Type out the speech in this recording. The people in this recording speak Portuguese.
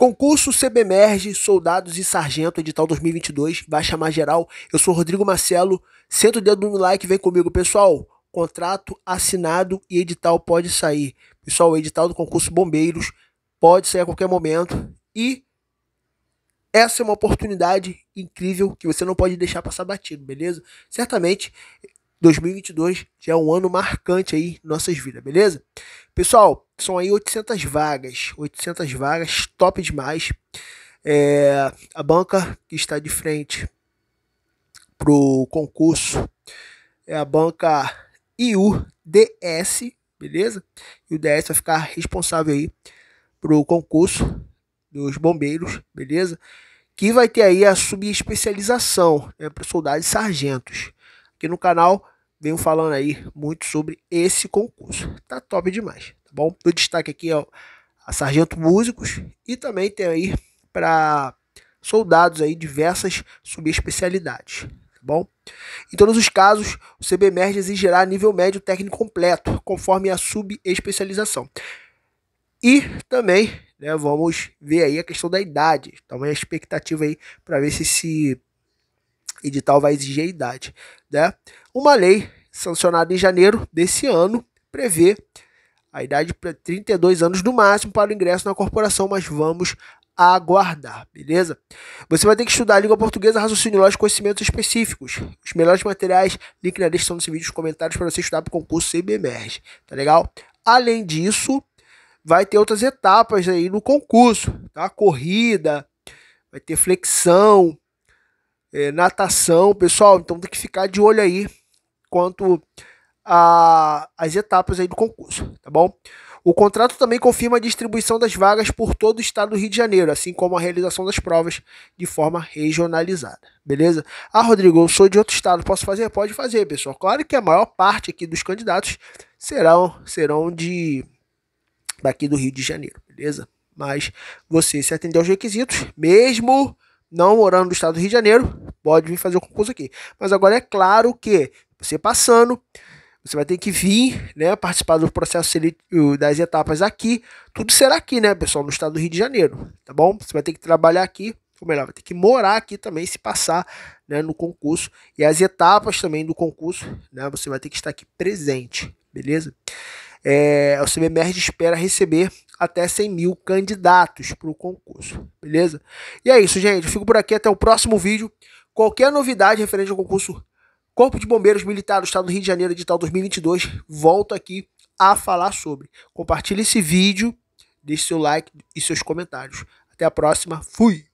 Concurso CBMERGE, Soldados e Sargento, edital 2022, vai chamar geral. Eu sou Rodrigo Marcelo, senta o dedo no like, vem comigo, pessoal. Contrato assinado e edital pode sair. Pessoal, o edital do concurso Bombeiros pode sair a qualquer momento e essa é uma oportunidade incrível que você não pode deixar passar batido, beleza? Certamente 2022 já é um ano marcante aí nossas vidas, beleza? Pessoal, são aí 800 vagas, 800 vagas, top demais. É, a banca que está de frente pro concurso é a banca IUDS, beleza? E o DS vai ficar responsável aí pro concurso dos bombeiros, beleza? Que vai ter aí a subespecialização né, para soldados e sargentos. Aqui no canal venho falando aí muito sobre esse concurso. Tá top demais, tá bom? O destaque aqui é a Sargento Músicos e também tem aí para soldados aí diversas subespecialidades, tá bom? Em todos os casos, o CBMERG exigirá nível médio técnico completo, conforme a subespecialização. E também, né, vamos ver aí a questão da idade, então é a expectativa aí para ver se esse edital vai exigir a idade. Né? Uma lei sancionada em janeiro desse ano prevê a idade para 32 anos no máximo para o ingresso na corporação, mas vamos aguardar, beleza? Você vai ter que estudar a língua portuguesa, raciocínio lógico, conhecimentos específicos. Os melhores materiais, link na descrição desse vídeo, os comentários para você estudar para o concurso CBMERG, tá legal? Além disso, vai ter outras etapas aí no concurso, tá? Corrida, vai ter flexão, é, natação, pessoal, então tem que ficar de olho aí quanto às etapas aí do concurso, tá bom? O contrato também confirma a distribuição das vagas por todo o estado do Rio de Janeiro, assim como a realização das provas de forma regionalizada. Beleza? Ah, Rodrigo, eu sou de outro estado, posso fazer? Pode fazer, pessoal. Claro que a maior parte aqui dos candidatos serão serão de daqui do Rio de Janeiro, beleza? Mas você se atender aos requisitos, mesmo não morando no estado do Rio de Janeiro, pode vir fazer o concurso aqui. Mas agora é claro que você passando, você vai ter que vir, né, participar do processo das etapas aqui. Tudo será aqui, né, pessoal, no estado do Rio de Janeiro, tá bom? Você vai ter que trabalhar aqui, ou melhor, vai ter que morar aqui também se passar, né, no concurso. E as etapas também do concurso, né, você vai ter que estar aqui presente, beleza? É, o CBMR espera receber até 100 mil candidatos para o concurso, beleza? E é isso, gente. Eu fico por aqui. Até o próximo vídeo. Qualquer novidade referente ao concurso Corpo de Bombeiros Militar do Estado do Rio de Janeiro, edital 2022, volto aqui a falar sobre. Compartilhe esse vídeo, deixe seu like e seus comentários. Até a próxima. Fui!